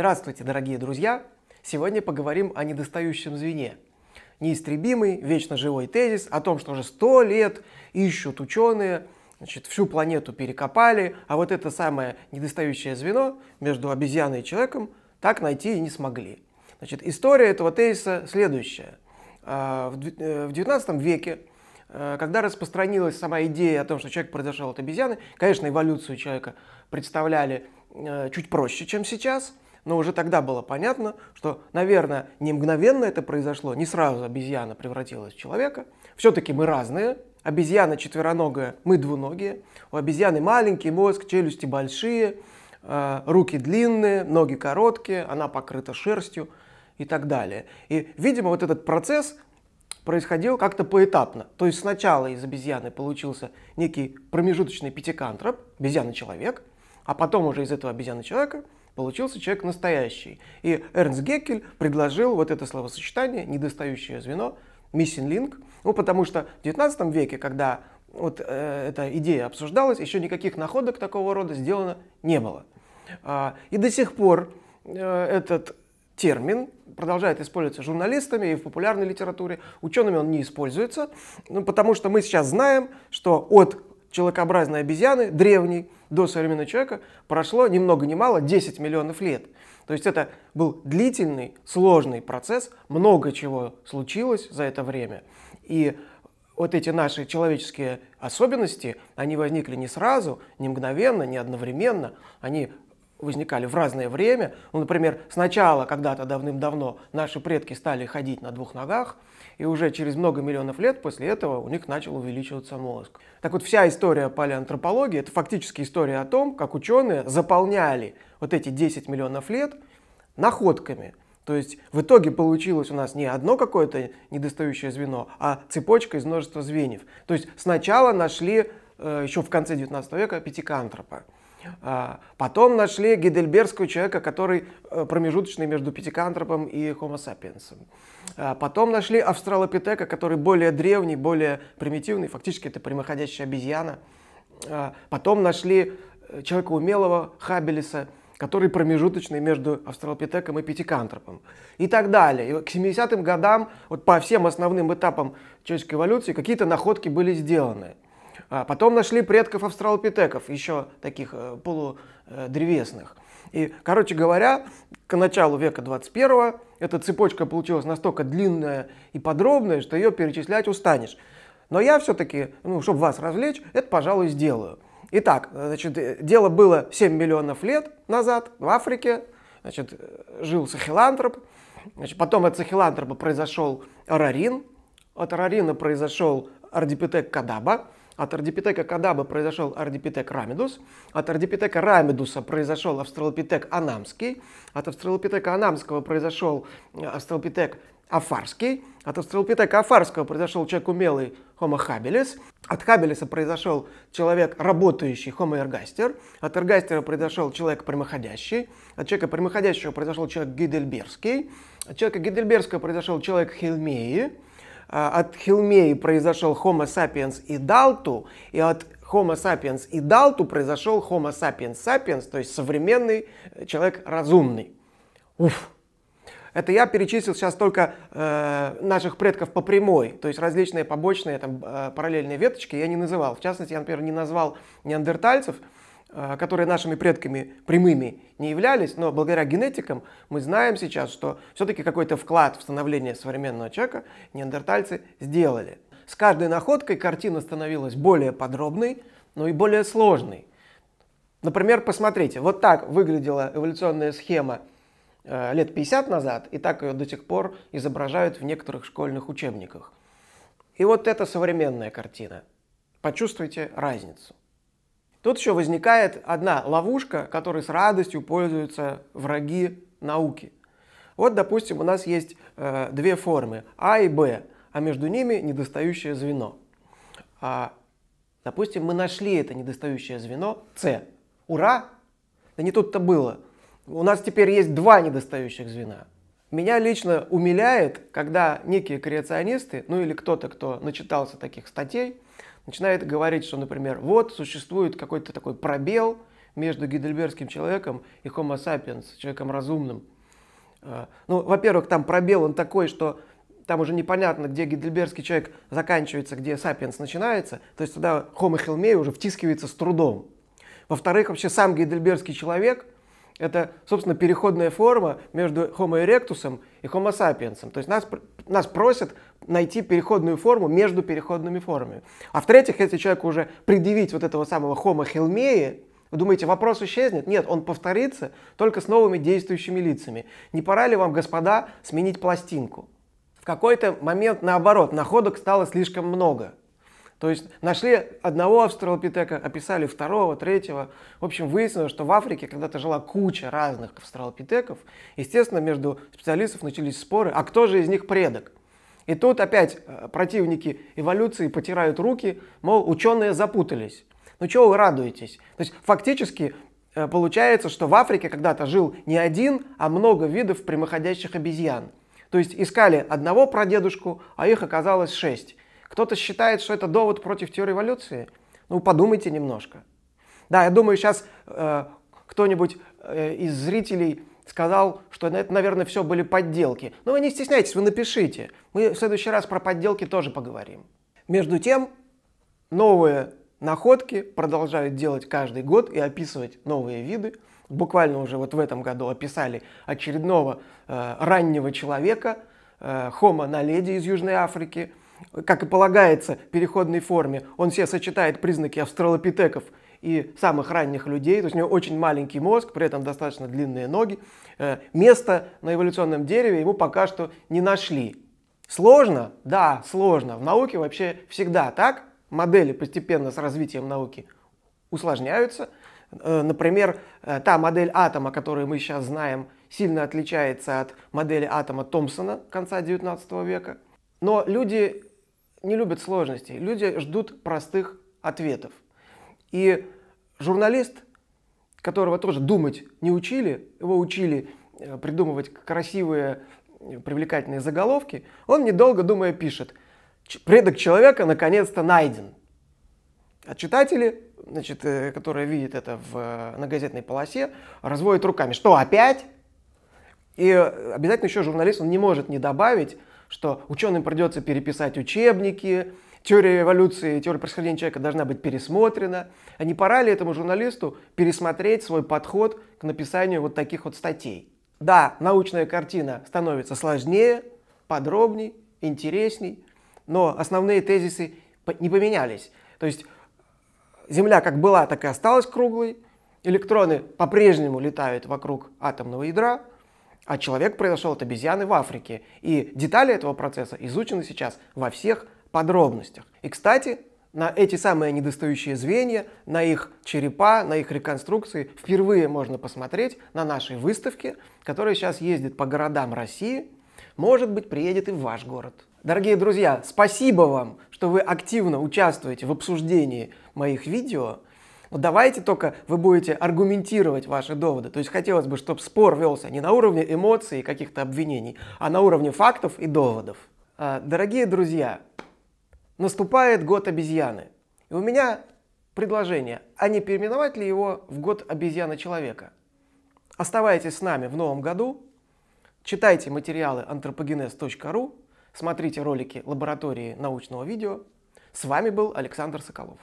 Здравствуйте, дорогие друзья! Сегодня поговорим о недостающем звене. Неистребимый, вечно живой тезис о том, что уже сто лет ищут ученые, значит, всю планету перекопали, а вот это самое недостающее звено между обезьяной и человеком так найти и не смогли. Значит, история этого тезиса следующая. А, в XIX э, веке э, когда распространилась сама идея о том, что человек произошел от обезьяны, конечно, эволюцию человека представляли э, чуть проще, чем сейчас – но уже тогда было понятно, что, наверное, не мгновенно это произошло, не сразу обезьяна превратилась в человека. Все-таки мы разные. Обезьяна четвероногая, мы двуногие. У обезьяны маленький мозг, челюсти большие, э, руки длинные, ноги короткие, она покрыта шерстью и так далее. И, видимо, вот этот процесс происходил как-то поэтапно. То есть сначала из обезьяны получился некий промежуточный пятикантроп, обезьяна-человек, а потом уже из этого обезьяны-человека – Получился человек настоящий. И Эрнст Геккель предложил вот это словосочетание, недостающее звено, missing link, ну, потому что в 19 веке, когда вот э, эта идея обсуждалась, еще никаких находок такого рода сделано не было. Э, и до сих пор э, этот термин продолжает использоваться журналистами и в популярной литературе. Учеными он не используется, ну, потому что мы сейчас знаем, что от человекообразной обезьяны, древней, до современного человека, прошло ни много ни мало 10 миллионов лет. То есть это был длительный, сложный процесс, много чего случилось за это время. И вот эти наши человеческие особенности, они возникли не сразу, не мгновенно, не одновременно, они возникали в разное время. Ну, например, сначала, когда-то давным-давно, наши предки стали ходить на двух ногах – и уже через много миллионов лет после этого у них начал увеличиваться мозг. Так вот, вся история палеантропологии – это фактически история о том, как ученые заполняли вот эти 10 миллионов лет находками. То есть в итоге получилось у нас не одно какое-то недостающее звено, а цепочка из множества звеньев. То есть сначала нашли э, еще в конце 19 века пятикантропа. А, потом нашли гейдельбергского человека, который э, промежуточный между пятикантропом и homo sapiens. А, потом нашли австралопитека, который более древний, более примитивный, фактически это прямоходящая обезьяна. А, потом нашли э, человека умелого, Хабелиса, который промежуточный между австралопитеком и пятикантропом. И так далее. И к 70-м годам, вот по всем основным этапам человеческой эволюции, какие-то находки были сделаны. А потом нашли предков австралопитеков, еще таких э, полудревесных. И, короче говоря, к началу века 21 го эта цепочка получилась настолько длинная и подробная, что ее перечислять устанешь. Но я все-таки, ну, чтобы вас развлечь, это, пожалуй, сделаю. Итак, значит, э, дело было 7 миллионов лет назад в Африке. Значит, э, жил сахилантроп. Значит, потом от сахилантропа произошел арарин. От арарина произошел ардипитек кадаба. От ардипитека кадаба произошел ардипитек рамидус, от ардипитека рамидуса произошел австралопитек анамский, от австралопитека анамского произошел э, австралопитек афарский, от австралопитека афарского произошел человек умелый Homo habilis, от хабелиса произошел человек работающий Homo ergaster, от эргастера произошел человек прямоходящий, от человека прямоходящего произошел человек гидельберский, от человека гидельберского произошел человек хельмеи, а, от Хилмеи произошел Homo sapiens и Далту, и от Homo sapiens и Далту произошел Homo sapiens sapiens, то есть современный э, человек разумный. Уф! Это я перечислил сейчас только э, наших предков по прямой, то есть различные побочные там, э, параллельные веточки я не называл. В частности, я, например, не назвал неандертальцев, а, которые нашими предками прямыми не являлись, но благодаря генетикам мы знаем сейчас, что все-таки какой-то вклад в становление современного человека неандертальцы сделали. С каждой находкой картина становилась более подробной, но и более сложной. Например, посмотрите, вот так выглядела эволюционная схема э, лет 50 назад, и так ее до сих пор изображают в некоторых школьных учебниках. И вот это современная картина. Почувствуйте разницу. Тут еще возникает одна ловушка, которой с радостью пользуются враги науки. Вот, допустим, у нас есть э, две формы А и Б, а между ними недостающее звено. А, допустим, мы нашли это недостающее звено С. Ура! Да не тут-то было. У нас теперь есть два недостающих звена. Меня лично умиляет, когда некие креационисты, ну или кто-то, кто начитался таких статей, начинает говорить, что, например, вот существует какой-то такой пробел между гидельбергским человеком и Homo sapiens, человеком разумным. А, ну, во-первых, там пробел он такой, что там уже непонятно, где гидельбергский человек заканчивается, где сапиенс начинается, то есть тогда Homo Хелмей уже втискивается с трудом. Во-вторых, вообще сам гидельбергский человек – это, собственно, переходная форма между Homo erectus и Homo sapiens. То есть нас, нас просят найти переходную форму между переходными формами. А в-третьих, если человеку уже предъявить вот этого самого Homo helmei, вы думаете, вопрос исчезнет? Нет, он повторится только с новыми действующими лицами. Не пора ли вам, господа, сменить пластинку? В какой-то момент, наоборот, находок стало слишком много – то есть нашли одного австралопитека, описали второго, третьего. В общем, выяснилось, что в Африке когда-то жила куча разных австралопитеков. Естественно, между специалистов начались споры, а кто же из них предок? И тут опять э, противники эволюции потирают руки, мол, ученые запутались. Ну чего вы радуетесь? То есть фактически э, получается, что в Африке когда-то жил не один, а много видов прямоходящих обезьян. То есть искали одного прадедушку, а их оказалось шесть. Кто-то считает, что это довод против теории эволюции. Ну, подумайте немножко. Да, я думаю, сейчас э, кто-нибудь э, из зрителей сказал, что это, наверное, все были подделки. Но вы не стесняйтесь, вы напишите. Мы в следующий раз про подделки тоже поговорим. Между тем, новые находки продолжают делать каждый год и описывать новые виды. Буквально уже вот в этом году описали очередного э, раннего человека, э, Homo naledi из Южной Африки – как и полагается, переходной форме. Он все сочетает признаки австралопитеков и самых ранних людей, то есть у него очень маленький мозг, при этом достаточно длинные ноги. Э, место на эволюционном дереве ему пока что не нашли. Сложно? Да, сложно. В науке вообще всегда так. Модели постепенно с развитием науки усложняются. Э, например, э, та модель атома, которую мы сейчас знаем, сильно отличается от модели атома Томпсона конца 19 века. Но люди не любят сложностей, люди ждут простых ответов. И журналист, которого тоже думать не учили, его учили э, придумывать красивые, э, привлекательные заголовки, он, недолго думая, пишет «Предок человека наконец-то найден». А читатели, значит, э, которые видят это в, на газетной полосе, разводят руками. Что, опять? И обязательно еще журналист, он не может не добавить, что ученым придется переписать учебники, теория эволюции, теория происхождения человека должна быть пересмотрена. А не пора ли этому журналисту пересмотреть свой подход к написанию вот таких вот статей? Да, научная картина становится сложнее, подробней, интересней, но основные тезисы не поменялись. То есть э, Земля как была, так и осталась круглой, электроны по-прежнему летают вокруг атомного ядра, а человек произошел от обезьяны в Африке. И детали этого процесса изучены сейчас во всех подробностях. И, кстати, на эти самые недостающие звенья, на их черепа, на их реконструкции впервые можно посмотреть на нашей выставке, которая сейчас ездит по городам России. Может быть, приедет и в ваш город. Дорогие друзья, спасибо вам, что вы активно участвуете в обсуждении моих видео. Вот давайте только вы будете аргументировать ваши доводы. То есть хотелось бы, чтобы спор велся не на уровне эмоций и каких-то обвинений, а на уровне фактов и доводов. А, дорогие друзья, наступает год обезьяны. И у меня предложение, а не переименовать ли его в год обезьяны человека? Оставайтесь с нами в новом году, читайте материалы anthropogenes.ru, смотрите ролики лаборатории научного видео. С вами был Александр Соколов.